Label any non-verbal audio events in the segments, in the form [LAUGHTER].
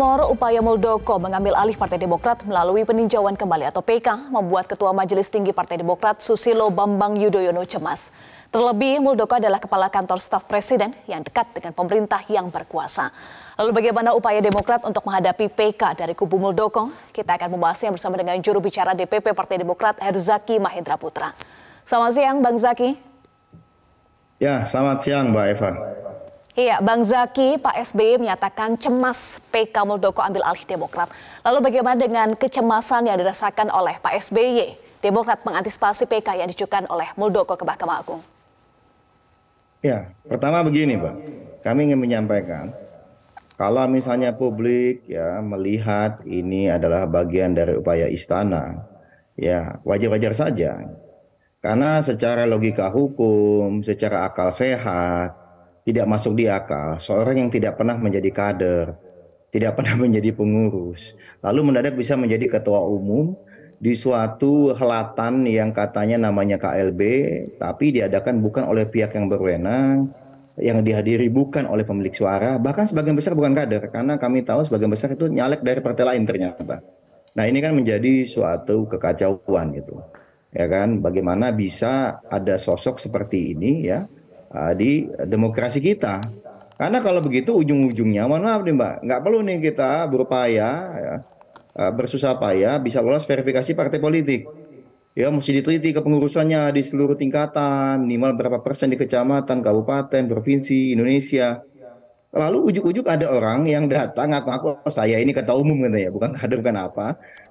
rumor upaya Muldoko mengambil alih Partai Demokrat melalui peninjauan kembali atau PK membuat Ketua Majelis Tinggi Partai Demokrat Susilo Bambang Yudhoyono cemas. Terlebih, Muldoko adalah kepala kantor staf presiden yang dekat dengan pemerintah yang berkuasa. Lalu bagaimana upaya Demokrat untuk menghadapi PK dari kubu Muldoko? Kita akan membahasnya bersama dengan juru bicara DPP Partai Demokrat Herzaki Mahendra Putra. Selamat siang Bang Zaki. Ya, selamat siang Mbak Eva. Iya, Bang Zaki, Pak SBY menyatakan cemas PK Muldoko ambil alih Demokrat. Lalu bagaimana dengan kecemasan yang dirasakan oleh Pak SBY? Demokrat mengantisipasi PK yang dicukan oleh Muldoko ke Mahkamah Agung. Ya, pertama begini, Pak. Kami ingin menyampaikan kalau misalnya publik ya melihat ini adalah bagian dari upaya istana, ya wajar-wajar saja. Karena secara logika hukum, secara akal sehat, tidak masuk di akal seorang yang tidak pernah menjadi kader, tidak pernah [LAUGHS] menjadi pengurus, lalu mendadak bisa menjadi ketua umum di suatu helatan yang katanya namanya KLB, tapi diadakan bukan oleh pihak yang berwenang, yang dihadiri bukan oleh pemilik suara, bahkan sebagian besar bukan kader, karena kami tahu sebagian besar itu nyalek dari partai lain ternyata. Nah ini kan menjadi suatu kekacauan gitu, ya kan? Bagaimana bisa ada sosok seperti ini ya? Ah, di demokrasi kita. Karena kalau begitu ujung-ujungnya, mohon maaf nih Mbak, nggak perlu nih kita berupaya, ya, ah, bersusah payah bisa lolos verifikasi partai politik. Ya, mesti diteliti kepengurusannya di seluruh tingkatan, minimal berapa persen di kecamatan, kabupaten, provinsi, Indonesia. Lalu ujuk-ujuk ada orang yang datang atau aku oh, saya ini ketua umum gitu ya bukan kader bukan apa.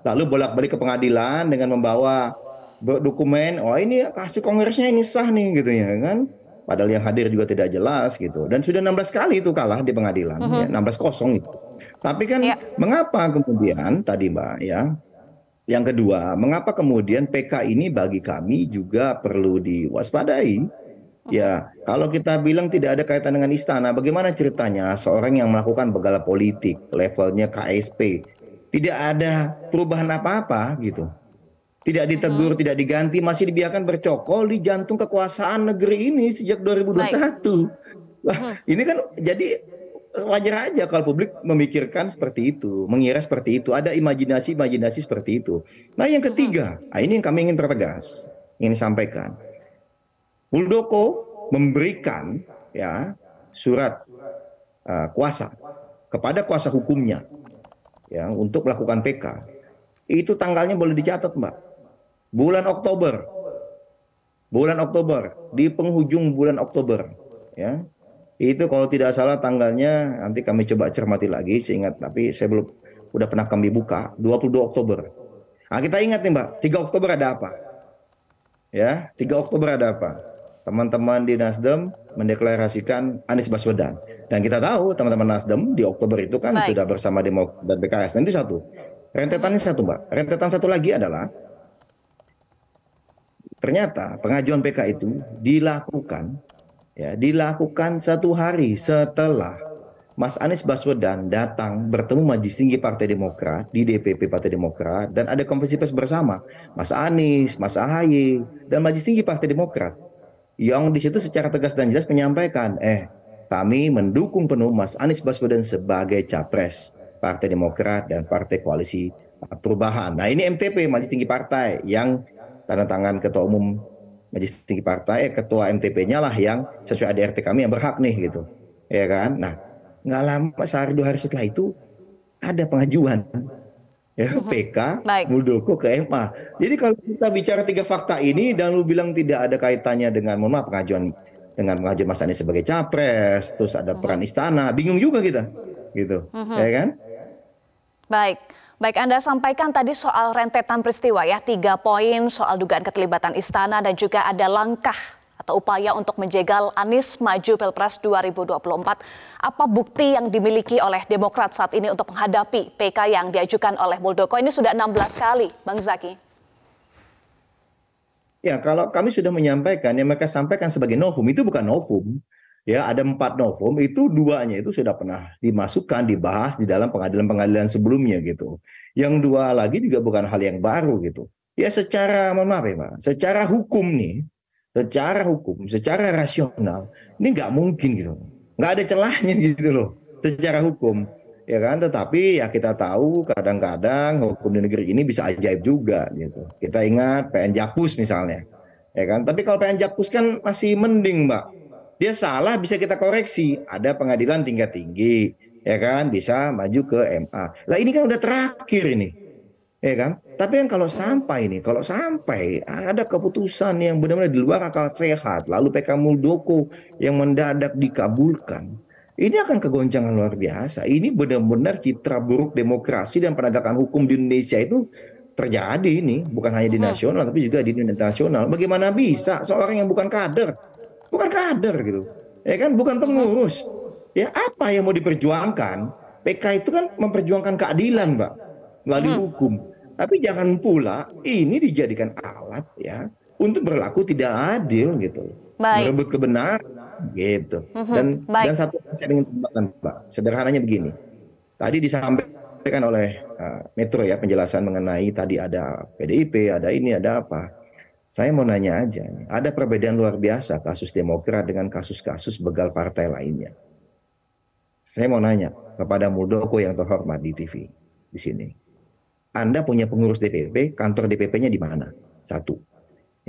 Lalu bolak-balik ke pengadilan dengan membawa dokumen, oh ini kasih kongresnya ini sah nih gitu ya kan padahal yang hadir juga tidak jelas gitu. Dan sudah 16 kali itu kalah di pengadilan, mm -hmm. ya, 16 kosong itu. Tapi kan yeah. mengapa kemudian tadi Mbak ya, yang kedua, mengapa kemudian PK ini bagi kami juga perlu diwaspadai? Mhm. Ya, kalau kita bilang tidak ada kaitan dengan istana, bagaimana ceritanya seorang yang melakukan begala politik levelnya KSP tidak ada perubahan apa-apa gitu? tidak ditegur, hmm. tidak diganti, masih dibiarkan bercokol di jantung kekuasaan negeri ini sejak 2021. Wah, hmm. ini kan jadi wajar aja kalau publik memikirkan seperti itu, mengira seperti itu, ada imajinasi-imajinasi seperti itu. Nah, yang ketiga, hmm. nah ini yang kami ingin pertegas, ingin sampaikan. Muldoko memberikan ya surat uh, kuasa kepada kuasa hukumnya ya untuk melakukan PK. Itu tanggalnya boleh dicatat, Mbak bulan Oktober. Bulan Oktober, di penghujung bulan Oktober, ya. Itu kalau tidak salah tanggalnya nanti kami coba cermati lagi seingat tapi saya belum udah pernah kami buka 22 Oktober. Nah, kita ingat nih, Mbak, 3 Oktober ada apa? Ya, 3 Oktober ada apa? teman-teman di Nasdem mendeklarasikan Anies Baswedan. Dan kita tahu teman-teman Nasdem di Oktober itu kan Baik. sudah bersama Demokrat dan PKS. Nanti satu. Rentetannya satu, Mbak. Rentetan satu lagi adalah ternyata pengajuan PK itu dilakukan ya, dilakukan satu hari setelah Mas Anies Baswedan datang bertemu Majelis Tinggi Partai Demokrat di DPP Partai Demokrat dan ada konversi pers bersama Mas Anies, Mas Ahy dan Majelis Tinggi Partai Demokrat yang di situ secara tegas dan jelas menyampaikan eh kami mendukung penuh Mas Anies Baswedan sebagai capres Partai Demokrat dan Partai Koalisi Perubahan. Nah ini MTP Majelis Tinggi Partai yang tanda tangan ketua umum majelis tinggi partai, eh, ketua MTP-nya lah yang sesuai ADRT kami yang berhak nih gitu, ya kan? Nah, nggak lama sehari dua hari setelah itu ada pengajuan ya PK Baik. Muldoko ke MA. Jadi kalau kita bicara tiga fakta ini dan lu bilang tidak ada kaitannya dengan mohon maaf pengajuan dengan pengajuan Mas Anies sebagai capres, terus ada peran istana, bingung juga kita gitu, uh -huh. ya kan? Baik. Baik, Anda sampaikan tadi soal rentetan peristiwa ya, tiga poin soal dugaan keterlibatan istana dan juga ada langkah atau upaya untuk menjegal Anies maju Pilpres 2024. Apa bukti yang dimiliki oleh Demokrat saat ini untuk menghadapi PK yang diajukan oleh Muldoko? Ini sudah 16 kali, Bang Zaki. Ya, kalau kami sudah menyampaikan, yang mereka sampaikan sebagai novum, itu bukan novum ya ada empat novum itu duanya itu sudah pernah dimasukkan dibahas di dalam pengadilan-pengadilan sebelumnya gitu. Yang dua lagi juga bukan hal yang baru gitu. Ya secara mohon maaf ya Pak, secara hukum nih, secara hukum, secara rasional ini nggak mungkin gitu. Nggak ada celahnya gitu loh secara hukum. Ya kan, tetapi ya kita tahu kadang-kadang hukum di negeri ini bisa ajaib juga gitu. Kita ingat PN Jakpus misalnya. Ya kan, tapi kalau PN Jakpus kan masih mending, Mbak dia salah bisa kita koreksi. Ada pengadilan tingkat tinggi, ya kan? Bisa maju ke MA. Lah ini kan udah terakhir ini. Ya kan? Tapi yang kalau sampai nih, kalau sampai ada keputusan yang benar-benar di luar akal sehat, lalu PK Muldoko yang mendadak dikabulkan, ini akan kegoncangan luar biasa. Ini benar-benar citra buruk demokrasi dan penegakan hukum di Indonesia itu terjadi ini bukan hanya di nasional tapi juga di internasional. Bagaimana bisa seorang yang bukan kader bukan kader gitu. Ya kan bukan pengurus. Ya apa yang mau diperjuangkan? PK itu kan memperjuangkan keadilan, Mbak, melalui hmm. hukum. Tapi jangan pula ini dijadikan alat ya untuk berlaku tidak adil gitu. Baik. Merebut kebenaran gitu. hmm Dan Baik. dan satu yang saya ingin tambahkan, mbak. Sederhananya begini. Tadi disampaikan oleh uh, Metro ya penjelasan mengenai tadi ada PDIP, ada ini, ada apa. Saya mau nanya aja, ada perbedaan luar biasa kasus Demokrat dengan kasus-kasus begal partai lainnya. Saya mau nanya kepada Muldoko yang terhormat di TV di sini. Anda punya pengurus DPP, kantor DPP-nya di mana? Satu.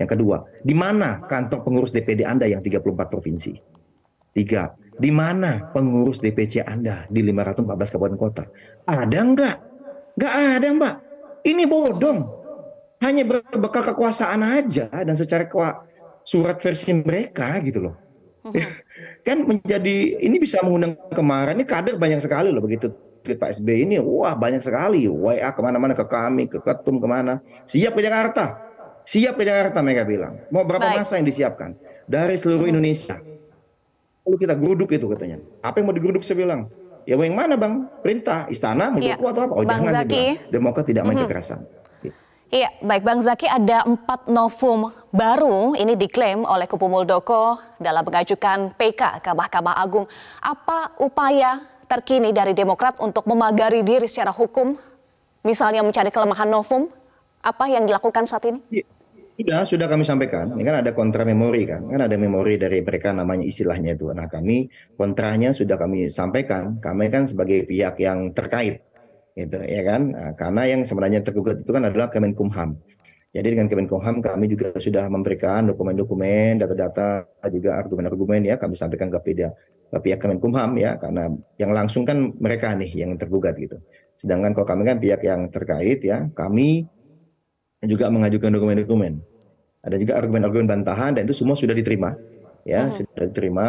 Yang kedua, di mana kantor pengurus DPD Anda yang 34 provinsi? Tiga, di mana pengurus DPC Anda di 514 kabupaten kota? Ada nggak? Nggak ada, Mbak. Ini bodong hanya berbekal kekuasaan aja dan secara surat versi mereka gitu loh. Mm-hmm. [LAUGHS] kan menjadi ini bisa mengundang kemarin ini kader banyak sekali loh begitu tweet Pak SB ini wah banyak sekali WA kemana-mana ke kami ke ketum kemana siap ke Jakarta siap ke Jakarta mereka bilang mau berapa Baik. masa yang disiapkan dari seluruh mm-hmm. Indonesia lalu kita geruduk itu katanya apa yang mau digeruduk saya bilang ya yang mana bang perintah istana mau ya. atau apa oh bang jangan Zaki. Dia bilang. Demokrat tidak main mm -hmm. kekerasan Iya, baik Bang Zaki ada empat novum baru ini diklaim oleh Kupu Muldoko dalam mengajukan PK ke Mahkamah Agung. Apa upaya terkini dari Demokrat untuk memagari diri secara hukum, misalnya mencari kelemahan novum? Apa yang dilakukan saat ini? Iya, sudah, sudah kami sampaikan. Ini kan ada kontra memori kan, kan ada memori dari mereka namanya istilahnya itu. Nah kami kontranya sudah kami sampaikan. Kami kan sebagai pihak yang terkait gitu ya kan nah, karena yang sebenarnya tergugat itu kan adalah Kemenkumham jadi dengan Kemenkumham kami juga sudah memberikan dokumen-dokumen data-data juga argumen-argumen ya kami sampaikan ke pihak ke pihak Kemenkumham ya karena yang langsung kan mereka nih yang tergugat gitu sedangkan kalau kami kan pihak yang terkait ya kami juga mengajukan dokumen-dokumen ada juga argumen-argumen bantahan dan itu semua sudah diterima ya hmm. sudah diterima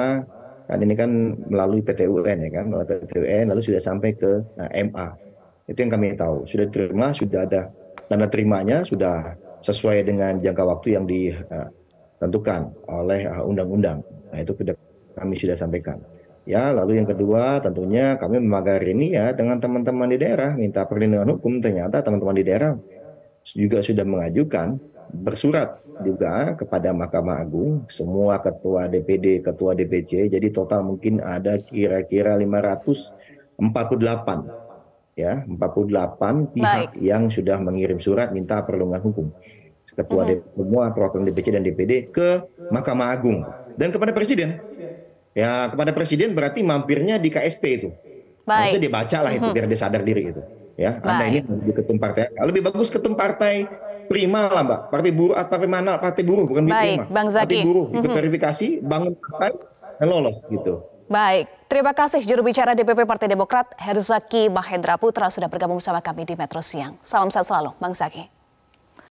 kan ini kan melalui PTUN ya kan melalui PTUN lalu sudah sampai ke nah, MA itu yang kami tahu sudah terima sudah ada tanda terimanya sudah sesuai dengan jangka waktu yang ditentukan eh, oleh eh, undang-undang nah itu sudah kami sudah sampaikan ya lalu yang kedua tentunya kami memagar ini ya dengan teman-teman di daerah minta perlindungan hukum ternyata teman-teman di daerah juga sudah mengajukan bersurat juga kepada Mahkamah Agung semua ketua DPD, ketua DPC. Jadi total mungkin ada kira-kira 548 ya 48 pihak Baik. yang sudah mengirim surat minta perlindungan hukum ketua mm -hmm. semua perwakilan DPC dan DPD ke Mahkamah Agung dan kepada presiden ya kepada presiden berarti mampirnya di KSP itu Baik. dibacalah dibaca lah itu -hmm. biar dia sadar diri itu ya Baik. anda ini di ketum partai lebih bagus ketum partai prima lah mbak partai buruh atau ah, partai mana partai buruh bukan Baik, prima Bang Zaki. partai buruh itu mm-hmm. verifikasi bangun partai dan lolos gitu Baik, terima kasih juru bicara DPP Partai Demokrat Herzaki Mahendra Putra sudah bergabung bersama kami di Metro Siang. Salam sehat selalu, Bang Zaki.